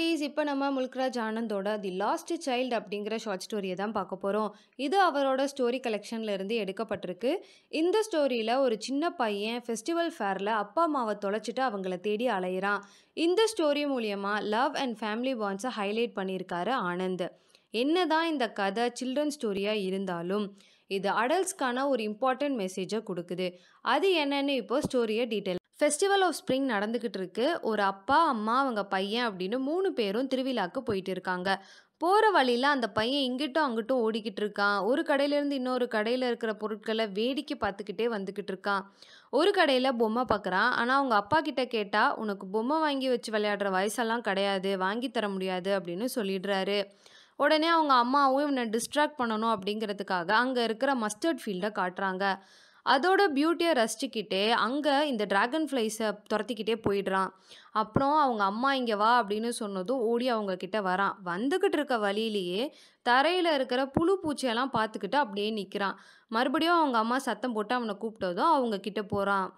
stories இப்போ நம்ம முல்க்ராஜ் ஆனந்தோட தி லாஸ்ட் சைல்டு அப்படிங்கிற ஷார்ட் ஸ்டோரியை தான் பார்க்க போகிறோம் இது அவரோட ஸ்டோரி கலெக்ஷனில் இருந்து எடுக்கப்பட்டிருக்கு இந்த ஸ்டோரியில் ஒரு சின்ன பையன் ஃபெஸ்டிவல் ஃபேரில் அப்பா அம்மாவை தொலைச்சிட்டு அவங்கள தேடி அலையிறான் இந்த ஸ்டோரி மூலியமாக லவ் அண்ட் ஃபேமிலி பாண்ட்ஸை ஹைலைட் பண்ணியிருக்காரு ஆனந்த் என்னதான் இந்த கதை சில்ட்ரன் ஸ்டோரியாக இருந்தாலும் இது அடல்ட்ஸ்க்கான ஒரு இம்பார்ட்டன்ட் மெசேஜை கொடுக்குது அது என்னென்னு இப்போ ஸ்டோரியை டீட்டெயில் ஃபெஸ்டிவல் ஆஃப் ஸ்ப்ரிங் நடந்துக்கிட்டு இருக்கு ஒரு அப்பா அம்மா அவங்க பையன் அப்படின்னு மூணு பேரும் திருவிழாக்கு போயிட்டு இருக்காங்க போகிற வழியில் அந்த பையன் இங்கிட்டும் அங்கிட்டும் ஓடிக்கிட்டு இருக்கான் ஒரு கடையிலேருந்து இன்னொரு கடையில் இருக்கிற பொருட்களை வேடிக்கை பார்த்துக்கிட்டே வந்துக்கிட்டு இருக்கான் ஒரு கடையில் பொம்மை பார்க்குறான் ஆனால் அவங்க அப்பா கிட்ட கேட்டால் உனக்கு பொம்மை வாங்கி வச்சு விளையாடுற வயசெல்லாம் கிடையாது வாங்கி தர முடியாது அப்படின்னு சொல்லிடுறாரு உடனே அவங்க அம்மாவும் இவனை டிஸ்ட்ராக்ட் பண்ணணும் அப்படிங்கிறதுக்காக அங்கே இருக்கிற மஸ்டர்ட் ஃபீல்டை காட்டுறாங்க அதோட பியூட்டியை ரசிச்சுக்கிட்டே அங்கே இந்த ட்ராகன் ஃப்ளைஸை துரத்திக்கிட்டே போயிடுறான் அப்புறம் அவங்க அம்மா இங்கே வா அப்படின்னு சொன்னதும் ஓடி அவங்க கிட்ட வரான் வந்துக்கிட்டு இருக்க வழியிலேயே தரையில் இருக்கிற புழு பூச்சியெல்லாம் பார்த்துக்கிட்டு அப்படியே நிற்கிறான் மறுபடியும் அவங்க அம்மா சத்தம் போட்டு அவனை கூப்பிட்டதும் அவங்க கிட்ட போகிறான்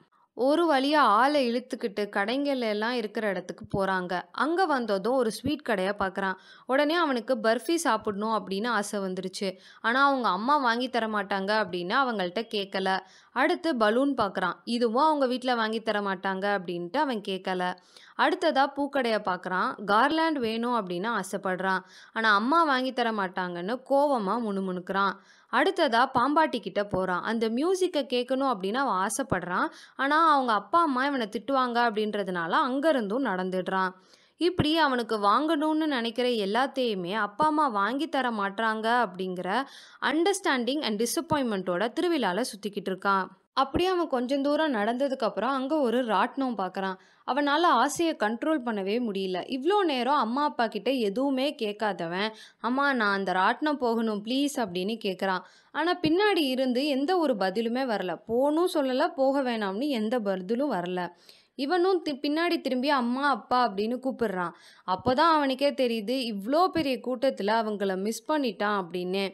ஒரு வழியாக ஆளை இழுத்துக்கிட்டு கடைங்கள் எல்லாம் இருக்கிற இடத்துக்கு போகிறாங்க அங்கே வந்ததும் ஒரு ஸ்வீட் கடையை பார்க்குறான் உடனே அவனுக்கு பர்ஃபி சாப்பிடணும் அப்படின்னு ஆசை வந்துருச்சு ஆனால் அவங்க அம்மா வாங்கி தர மாட்டாங்க அப்படின்னு அவங்கள்ட்ட கேட்கல அடுத்து பலூன் பார்க்குறான் இதுவும் அவங்க வீட்டில் வாங்கி தர மாட்டாங்க அப்படின்ட்டு அவன் கேட்கல அடுத்ததாக பூக்கடையை பார்க்குறான் கார்லேண்ட் வேணும் அப்படின்னு ஆசைப்படுறான் ஆனால் அம்மா வாங்கி தர மாட்டாங்கன்னு கோவமாக முணுமுணுக்கிறான் அடுத்ததாக பாம்பாட்டி கிட்ட போகிறான் அந்த மியூசிக்கை கேட்கணும் அப்படின்னு அவன் ஆசைப்படுறான் ஆனால் அவங்க அப்பா அம்மா இவனை திட்டுவாங்க அப்படின்றதுனால அங்கேருந்தும் நடந்துடுறான் இப்படி அவனுக்கு வாங்கணும்னு நினைக்கிற எல்லாத்தையுமே அப்பா அம்மா வாங்கி தர மாட்டாங்க அப்படிங்கிற அண்டர்ஸ்டாண்டிங் அண்ட் டிசப்பாயின்மெண்ட்டோட திருவிழாவில் சுற்றிக்கிட்டு இருக்கான் அப்படியே அவன் கொஞ்சம் தூரம் நடந்ததுக்கப்புறம் அங்கே ஒரு ராட்னம் பார்க்குறான் அவனால் ஆசையை கண்ட்ரோல் பண்ணவே முடியல இவ்வளோ நேரம் அம்மா அப்பா கிட்ட எதுவுமே கேட்காதவன் அம்மா நான் அந்த ராட்டினம் போகணும் ப்ளீஸ் அப்படின்னு கேட்குறான் ஆனால் பின்னாடி இருந்து எந்த ஒரு பதிலுமே வரல போகணும் சொல்லலை போக வேணாம்னு எந்த பதிலும் வரல இவனும் தி பின்னாடி திரும்பி அம்மா அப்பா அப்படின்னு கூப்பிடுறான் அப்போ தான் அவனுக்கே தெரியுது இவ்வளோ பெரிய கூட்டத்தில் அவங்கள மிஸ் பண்ணிட்டான் அப்படின்னு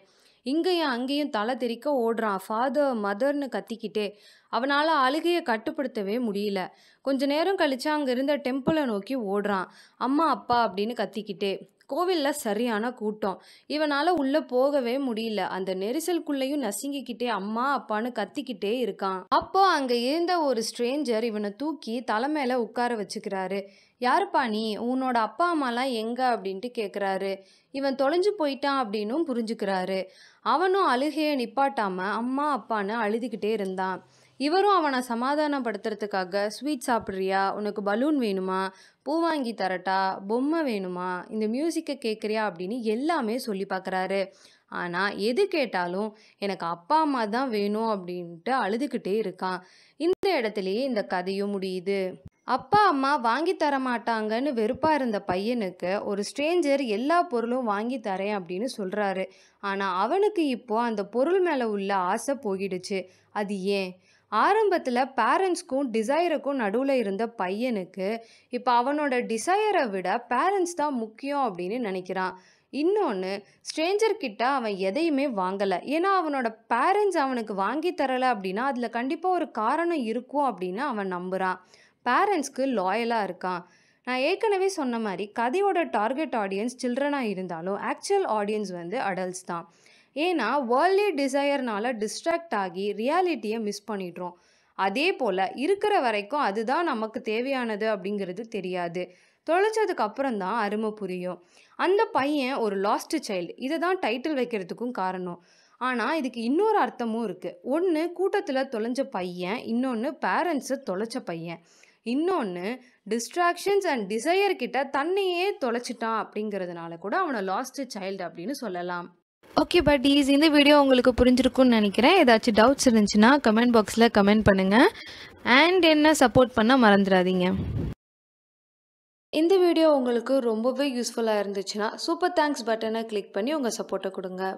இங்கேயும் அங்கேயும் தலை தெரிக்க ஓடுறான் ஃபாதர் மதர்னு கத்திக்கிட்டே அவனால் அழுகையை கட்டுப்படுத்தவே முடியல கொஞ்ச நேரம் கழிச்சா அங்கே இருந்த டெம்பிளை நோக்கி ஓடுறான் அம்மா அப்பா அப்படின்னு கத்திக்கிட்டே கோவிலில் சரியான கூட்டம் இவனால் உள்ளே போகவே முடியல அந்த நெரிசலுக்குள்ளேயும் நசுங்கிக்கிட்டே அம்மா அப்பான்னு கத்திக்கிட்டே இருக்கான் அப்போ அங்கே இருந்த ஒரு ஸ்ட்ரேஞ்சர் இவனை தூக்கி தலைமையில் உட்கார வச்சுக்கிறாரு யாருப்பா நீ உன்னோட அப்பா அம்மாலாம் எங்க அப்படின்ட்டு கேட்குறாரு இவன் தொலைஞ்சு போயிட்டான் அப்படின்னும் புரிஞ்சுக்கிறாரு அவனும் அழுகையை நிப்பாட்டாமல் அம்மா அப்பான்னு அழுதுகிட்டே இருந்தான் இவரும் அவனை சமாதானப்படுத்துறதுக்காக ஸ்வீட் சாப்பிட்றியா உனக்கு பலூன் வேணுமா பூ வாங்கி தரட்டா பொம்மை வேணுமா இந்த மியூசிக்கை கேட்குறியா அப்படின்னு எல்லாமே சொல்லி பார்க்குறாரு ஆனால் எது கேட்டாலும் எனக்கு அப்பா அம்மா தான் வேணும் அப்படின்ட்டு அழுதுகிட்டே இருக்கான் இந்த இடத்துலையே இந்த கதையும் முடியுது அப்பா அம்மா வாங்கி தர மாட்டாங்கன்னு வெறுப்பாக இருந்த பையனுக்கு ஒரு ஸ்ட்ரேஞ்சர் எல்லா பொருளும் வாங்கி தரேன் அப்படின்னு சொல்கிறாரு ஆனால் அவனுக்கு இப்போது அந்த பொருள் மேலே உள்ள ஆசை போயிடுச்சு அது ஏன் ஆரம்பத்தில் பேரண்ட்ஸ்க்கும் டிசையருக்கும் நடுவில் இருந்த பையனுக்கு இப்போ அவனோட டிசையரை விட பேரண்ட்ஸ் தான் முக்கியம் அப்படின்னு நினைக்கிறான் இன்னொன்று ஸ்ட்ரேஞ்சர்கிட்ட அவன் எதையுமே வாங்கலை ஏன்னா அவனோட பேரண்ட்ஸ் அவனுக்கு வாங்கி தரலை அப்படின்னா அதில் கண்டிப்பாக ஒரு காரணம் இருக்கும் அப்படின்னு அவன் நம்புகிறான் பேரண்ட்ஸ்க்கு லாயலாக இருக்கான் நான் ஏற்கனவே சொன்ன மாதிரி கதையோட டார்கெட் ஆடியன்ஸ் சில்ட்ரனாக இருந்தாலும் ஆக்சுவல் ஆடியன்ஸ் வந்து அடல்ட்ஸ் தான் ஏன்னா வேர்ல்ட்லி டிசையர்னால் டிஸ்ட்ராக்ட் ஆகி ரியாலிட்டியை மிஸ் பண்ணிடுறோம் அதே போல் இருக்கிற வரைக்கும் அதுதான் நமக்கு தேவையானது அப்படிங்கிறது தெரியாது தொலைச்சதுக்கு அப்புறம் தான் அருமை புரியும் அந்த பையன் ஒரு லாஸ்ட் சைல்டு இதை தான் டைட்டில் வைக்கிறதுக்கும் காரணம் ஆனால் இதுக்கு இன்னொரு அர்த்தமும் இருக்குது ஒன்று கூட்டத்தில் தொலைஞ்ச பையன் இன்னொன்று பேரண்ட்ஸு தொலைச்ச பையன் இன்னொன்று டிஸ்ட்ராக்ஷன்ஸ் அண்ட் டிசையர்கிட்ட தன்னையே தொலைச்சிட்டான் அப்படிங்கிறதுனால கூட அவனை லாஸ்ட் சைல்டு அப்படின்னு சொல்லலாம் ஓகே பட் ஈஸி இந்த வீடியோ உங்களுக்கு புரிஞ்சிருக்கும்னு நினைக்கிறேன் ஏதாச்சும் டவுட்ஸ் இருந்துச்சுன்னா கமெண்ட் பாக்ஸில் கமெண்ட் பண்ணுங்கள் அண்ட் என்ன சப்போர்ட் பண்ணால் மறந்துடாதீங்க இந்த வீடியோ உங்களுக்கு ரொம்பவே யூஸ்ஃபுல்லாக இருந்துச்சுன்னா சூப்பர் தேங்க்ஸ் பட்டனை கிளிக் பண்ணி உங்கள் சப்போர்ட்டை கொடுங்க